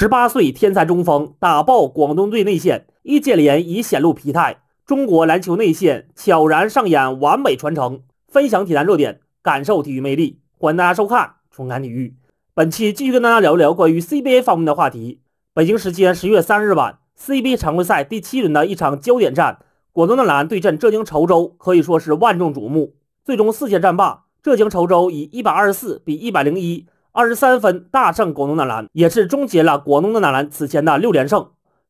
十八岁天才中锋打爆广东队内线，易建联已显露疲态。中国篮球内线悄然上演完美传承。分享体坛热点，感受体育魅力。欢迎大家收看《重感体育》。本期继续跟大家聊一聊关于 CBA 方面的话题。北京时间十月三日晚，CBA 常规赛第七轮的一场焦点战，广东男篮对阵浙江稠州，可以说是万众瞩目。最终四节战罢，浙江稠州以一百二十四比一百零一。二十三分大胜广东男篮，也是终结了广东的男篮此前的六连胜。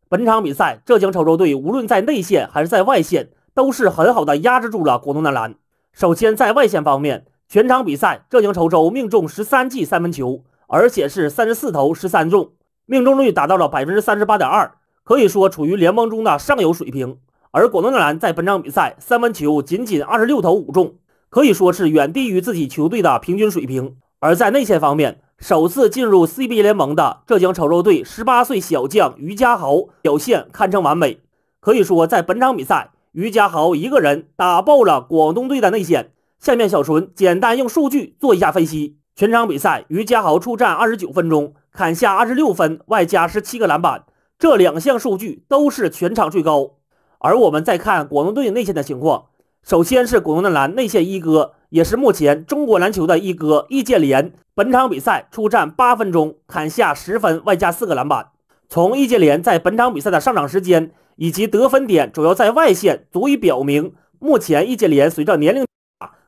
本场比赛，浙江稠州队无论在内线还是在外线，都是很好的压制住了广东男篮。首先在外线方面，全场比赛浙江稠州命中十三记三分球，而且是三十四投十三中，命中率达到了百分之三十八点二，可以说处于联盟中的上游水平。而广东男篮在本场比赛三分球仅仅二十六投五中，可以说是远低于自己球队的平均水平。而在内线方面，首次进入 CBA 联盟的浙江炒州队十八岁小将余嘉豪表现堪称完美，可以说在本场比赛，余家豪一个人打爆了广东队的内线。下面小纯简单用数据做一下分析：全场比赛，余家豪出战二十九分钟，砍下二十六分，外加十七个篮板，这两项数据都是全场最高。而我们再看广东队内线的情况，首先是广东男篮内线一哥。也是目前中国篮球的一哥易建联，本场比赛出战八分钟，砍下十分，外加四个篮板。从易建联在本场比赛的上场时间以及得分点主要在外线，足以表明目前易建联随着年龄，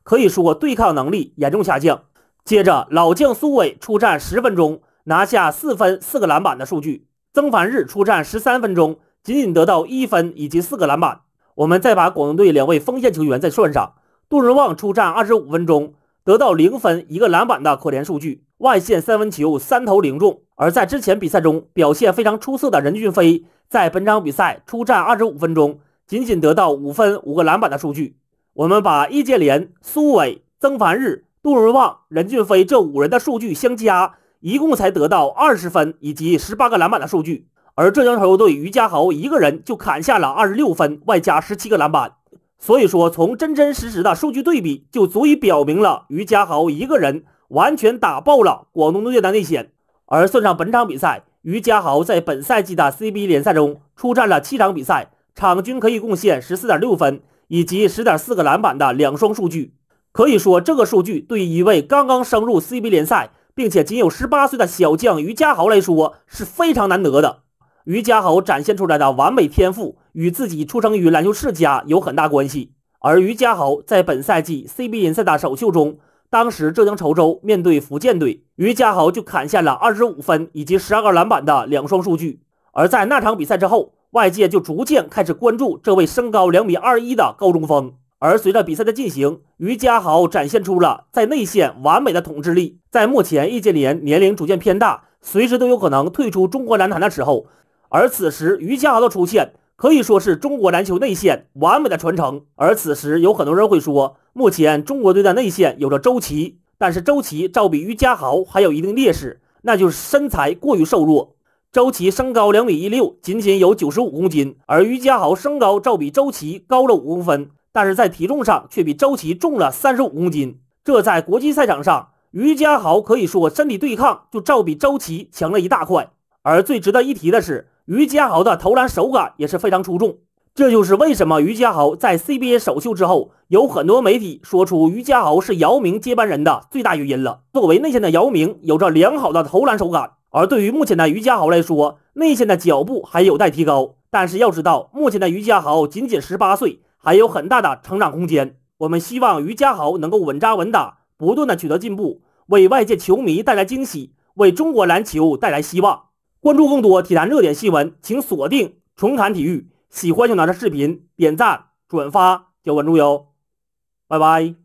可以说对抗能力严重下降。接着，老将苏伟出战十分钟，拿下四分、四个篮板的数据。曾凡日出战十三分钟，仅仅得到一分以及四个篮板。我们再把广东队两位锋线球员再算上。杜润旺出战二十五分钟，得到零分一个篮板的可怜数据，外线三分球三投零中。而在之前比赛中表现非常出色的任俊飞，在本场比赛出战二十五分钟，仅仅得到五分五个篮板的数据。我们把易建联、苏伟、曾凡日、杜润旺、任俊飞这五人的数据相加，一共才得到二十分以及十八个篮板的数据。而浙江球队于家豪一个人就砍下了二十六分，外加十七个篮板。所以说，从真真实实的数据对比，就足以表明了于家豪一个人完全打爆了广东队的内线。而算上本场比赛，于家豪在本赛季的 C B 联赛中出战了七场比赛，场均可以贡献十四点六分以及十点四个篮板的两双数据。可以说，这个数据对于一位刚刚升入 C B 联赛并且仅有十八岁的小将于家豪来说是非常难得的。于家豪展现出来的完美天赋。与自己出生于篮球世家有很大关系，而于嘉豪在本赛季 C B A 赛的首秀中，当时浙江稠州面对福建队，于家豪就砍下了二十五分以及十二个篮板的两双数据。而在那场比赛之后，外界就逐渐开始关注这位身高两米二一的高中锋。而随着比赛的进行，于家豪展现出了在内线完美的统治力。在目前易建联年龄逐渐偏大，随时都有可能退出中国篮坛的时候，而此时于家豪的出现。可以说是中国篮球内线完美的传承。而此时，有很多人会说，目前中国队的内线有着周琦，但是周琦照比于家豪还有一定劣势，那就是身材过于瘦弱。周琦身高两米一六，仅仅有九十五公斤，而于家豪身高照比周琦高了五公分，但是在体重上却比周琦重了三十五公斤。这在国际赛场上，于家豪可以说身体对抗就照比周琦强了一大块。而最值得一提的是，于家豪的投篮手感也是非常出众。这就是为什么于家豪在 CBA 首秀之后，有很多媒体说出于家豪是姚明接班人的最大原因了。作为内线的姚明，有着良好的投篮手感；而对于目前的于家豪来说，内线的脚步还有待提高。但是要知道，目前的于家豪仅仅十八岁，还有很大的成长空间。我们希望于家豪能够稳扎稳打，不断的取得进步，为外界球迷带来惊喜，为中国篮球带来希望。关注更多体坛热点新闻，请锁定《纯侃体育》。喜欢就拿着视频点赞、转发、加关注哟！拜拜。